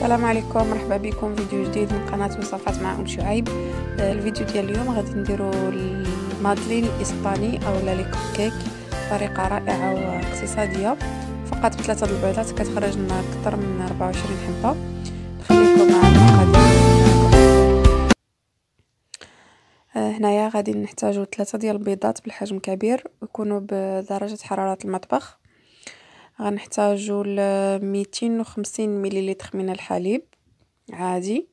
السلام عليكم مرحبا بكم فيديو جديد من قناه وصفات مع ام شعيب آه، الفيديو ديال اليوم غادي نديرو المادلين الاسباني اولا لي كيك طريقه رائعه واقتصاديه فقط بثلاثه البيضات كتخرج لنا اكثر من 24 حبه نخليكم مع آه، هنايا غادي نحتاجو ثلاثه ديال البيضات بالحجم كبير ويكونوا بدرجه حراره المطبخ غنحتاجو ميتين وخمسين مليلتر من الحليب عادي،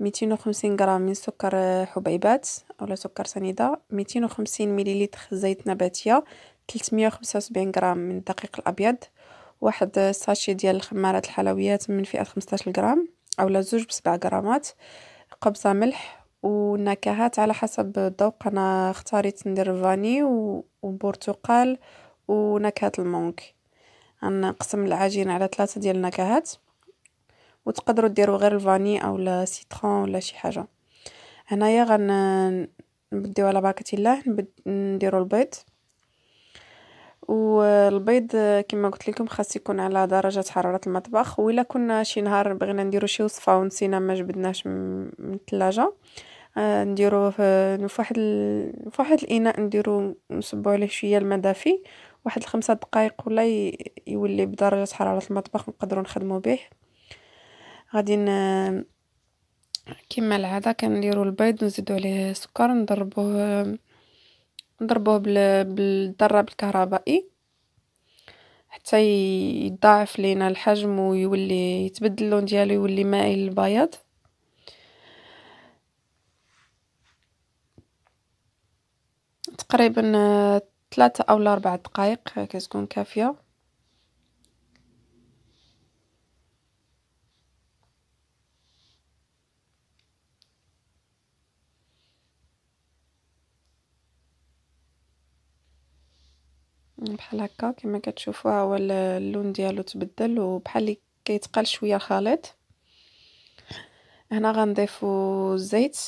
ميتين وخمسين غرام من سكر حبيبات أولا سكر سنيدة، ميتين وخمسين مليلتر زيت نباتية، تلتميه وخمسة وسبعين غرام من الدقيق الأبيض، واحد ساشي ديال خمارات الحلويات من فئة خمستاش غرام أولا زوج بسبع غرامات، قبصة ملح ونكهات على حسب الذوق أنا اختاريت ندير فاني وبرتقال ونكهة المونك. غنقسم العجين على ثلاثه ديال النكهات وتقدروا ديروا غير الفاني او السيترون ولا شي حاجه هنايا غنبداو على بركه الله نديروا البيض والبيض كما قلت لكم خاص يكون على درجه حراره المطبخ ولا كنا شي نهار بغينا نديرو شي وصفه ونسينا ما جبدناش من الثلاجه آه، نديرو في واحد في واحد الاناء نديرو نصبو عليه شويه الماء دافي واحد الخمسة دقائق ولا يولي بدرجة حرارة المطبخ نقدروا نخدمو به غادي كما العاده كنديروا البيض نزيدوا عليه السكر نضربوه نضربوه بالضرب الكهربائي حتى يضاعف لينا الحجم ويولي يتبدل اللون ديالو يولي مائل البياض تقريبا ثلاثة أو أربعة دقائق كتكون كافية بحال هكا كما كتشوفوا هو اللون ديالو تبدل وبحال اللي كيتقال شويه خالط هنا غنضيفو الزيت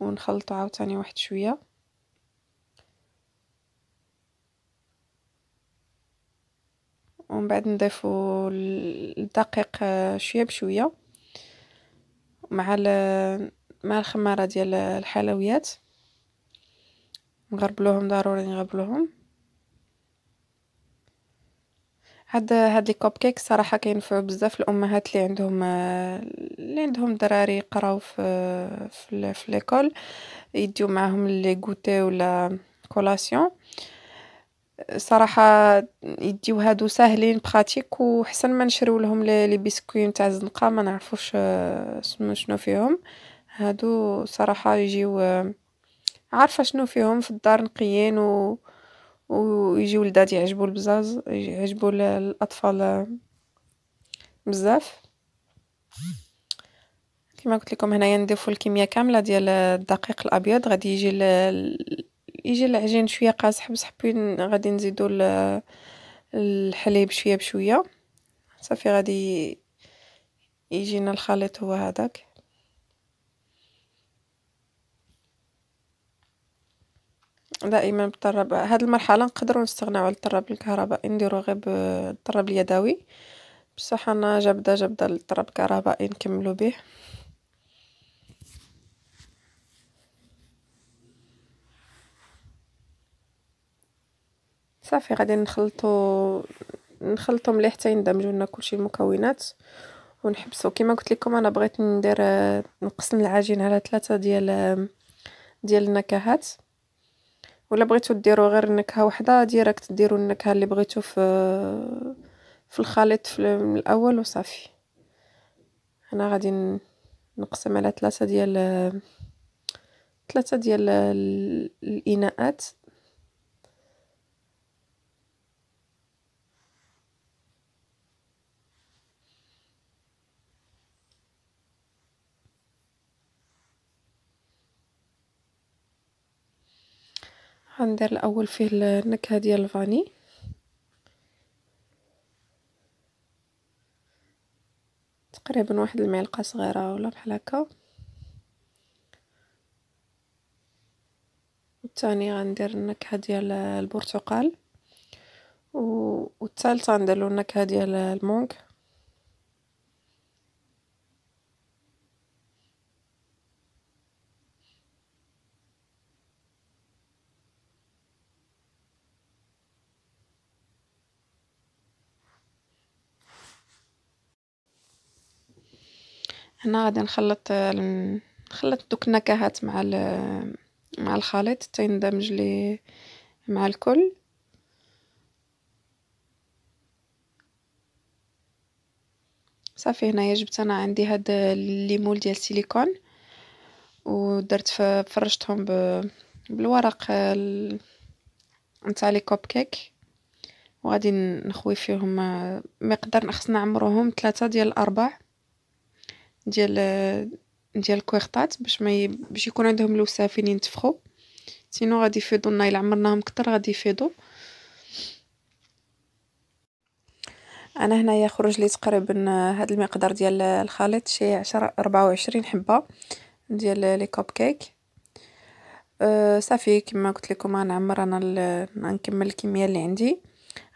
ونخلطو عاوتاني واحد شويه ومن بعد نضيفو الدقيق آه، شويه بشويه مع مع الخماره ديال الحلويات نغربلوهم ضروري نغربلوهم هاد هاد لي كوب كيك صراحه كينفعوا بزاف الامهات اللي عندهم اللي آه، عندهم دراري يقراو في في, في ليكول يديو معاهم لي غوتي ولا كولاسيون صراحه يديو هادو ساهلين براتيك وحسن ما نشرو لهم لي بيسكوي نتاع الزنقه ما نعرفوش اسمو آه، شنو فيهم هادو صراحه يجيو آه، عارفه شنو فيهم في الدار نقيين و ويجيو لداد يعجبو البزاز يعجبو الاطفال آه، بزاف كما قلت لكم هنايا نضيفوا الكميه كامله ديال الدقيق الابيض غادي يجي يجي العجين شويه قاصح بصح غادي نزيدو الحليب شويه بشويه صافي غادي يجينا الخليط هو هذاك دائما بالطراب هاد المرحله نقدروا نستغناو على الطراب الكهربائي نديرو غير بالطراب اليدوي بصح انا جابده جابده الطراب الكهربائي نكملو به صافي غادي نخلطو نخلطو مليح حتى يندمجوا لنا كلشي المكونات ونحبسو كما قلت لكم انا بغيت ندير آه، نقسم العجين على ثلاثه ديال آه، ديال النكهات ولا بغيتو ديروا غير نكهه وحده ديريكت ديروا النكهه اللي بغيتو في في الخليط في الاول وصافي انا غادي نقسم على ثلاثه ديال آه، ثلاثه ديال الاناءات غندير الأول فيه النكهة ديال الفاني تقريبا واحد المعلقة صغيرة ولا بحال هكا والثاني غندير النكهة ديال البرتقال والثالثة غندير له النكهة ديال المونغ هنا غادي نخلط آه، نخلط دوك النكهات مع مع الخليط حتى يندمج لي مع الكل صافي هنايا جبت انا عندي هاد الليمون ديال السيليكون ودرت فرشتهم بالورق نتاع لي كوب كيك وغادي نخوي فيهم آه، مقدار خصنا نعمروهم ثلاثة ديال الارباع ديال ديال الكويرطات باش ما ي... باش يكون عندهم لوسه فين ينتفخوا سينو غادي يفيضوا لنا الا عمرناهم كتر غادي يفيضوا انا هنايا يخرج لي تقريبا هذا المقدار ديال الخليط شي 10 24 حبه ديال لي كوب كيك أه صافي كما قلت لكم غنعمر انا ال... نكمل الكميه اللي عندي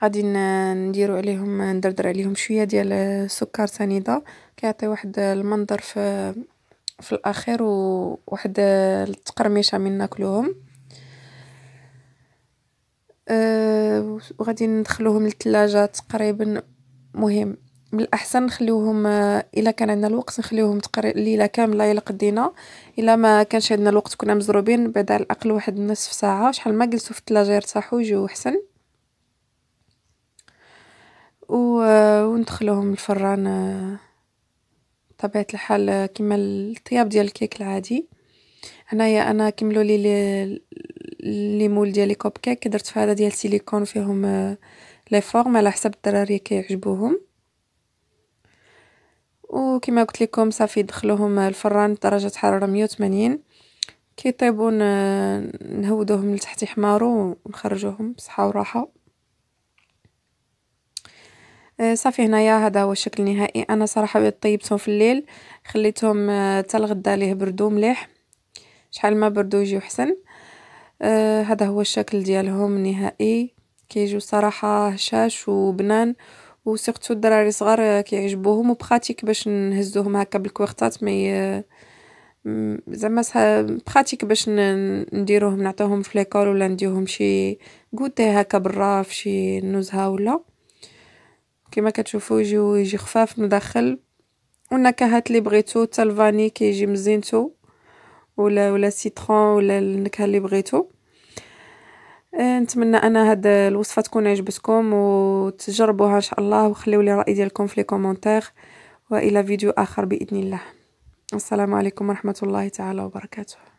غادي نديرو عليهم ندردر عليهم شويه ديال السكر سنيده كيعطي واحد المنظر في في الاخير وواحد التقرميشه من ناكلوهم أه وغادي ندخلوهم للثلاجه تقريبا مهم من الاحسن نخليوهم الا كان عندنا الوقت نخليوهم تقريبا ليله كامله الا قدينا الا ما كانش عندنا الوقت كنا مزروبين بعد على الاقل واحد نصف ساعه شحال ما جلسوا في الثلاجه يرتاحوا يجيو حسن و... آه، وندخلوهم الفران بطبيعة آه، الحال آه، كيما الطياب ديال الكيك العادي، هنايا أنا كملولي لي مول ديال لي كوب كيك درت في هذا ديال سيليكون فيهم لي فورم على حساب الدراري كيعجبوهم، وكما قلت لكم صافي دخلوهم الفران درجة حرارة ميه كيطيبون كيطيبو نهودوهم لتحت يحمارو ونخرجوهم بصحة وراحة آه، صافي هنايا هذا هو الشكل النهائي انا صراحه طيبتهم في الليل خليتهم آه، حتى الغدا ليه بردو مليح شحال ما بردو يجيو حسن آه هذا هو الشكل ديالهم النهائي كيجيو صراحه هشاش وبنان وسيرتو الدراري صغار آه، كيعجبوهم وبخاتيك باش نهزوهم هكا بالكويرتات مي زعما بخاتيك باش نديروهم نعطيهم في ليكول ولا نديوهم شي غوتي هكا برا في شي نزهه ولا كما كتشوفوا يجي يجي خفاف مدخل والنكهات اللي بغيتو حتى الفاني كيجي مزينتو ولا ولا سيترون ولا النكهه اللي بغيتو آه، نتمنى انا هاد الوصفه تكون عجبتكم وتجربوها ان شاء الله وخليو لي الراي ديالكم في لي كومونتير والى فيديو اخر باذن الله السلام عليكم ورحمه الله تعالى وبركاته